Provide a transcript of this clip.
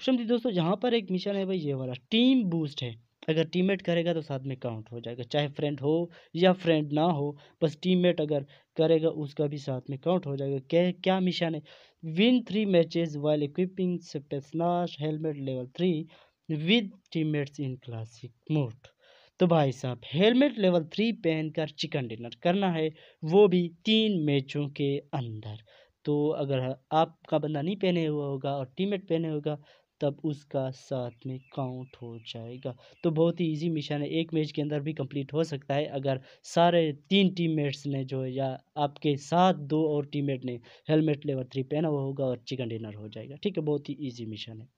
question थी दोस्तों यहाँ पर एक मिशन है भाई ये वाला टीम बूस्ट है अगर टीममेट करेगा तो साथ में काउंट हो जाएगा चाहे फ्रेंड हो या फ्रेंड ना हो बस टीममेट अगर करेगा उसका भी साथ में काउंट हो जाएगा क्या क्या मिशन है win three matches while equipping स्पेसनाश helmet level three with teammates in classic mode तो भाई साहब हेलमेट लेवल थ्री पहन कर चिकन डिनर करना है वो भी तीन मैचों के अंदर तो अगर आपका बंदा नहीं पहने हुआ होगा और टीममेट पहने होगा तब उसका साथ में काउंट हो जाएगा तो बहुत ही इजी मिशन है एक मैच के अंदर भी कंप्लीट हो सकता है अगर सारे तीन टीममेट्स ने जो या आपके साथ दो और टीममेट ने हेलमेट लेवल थ्री पहना हुआ होगा और चिकन डिनर हो जाएगा ठीक है बहुत ही ईजी मिशन है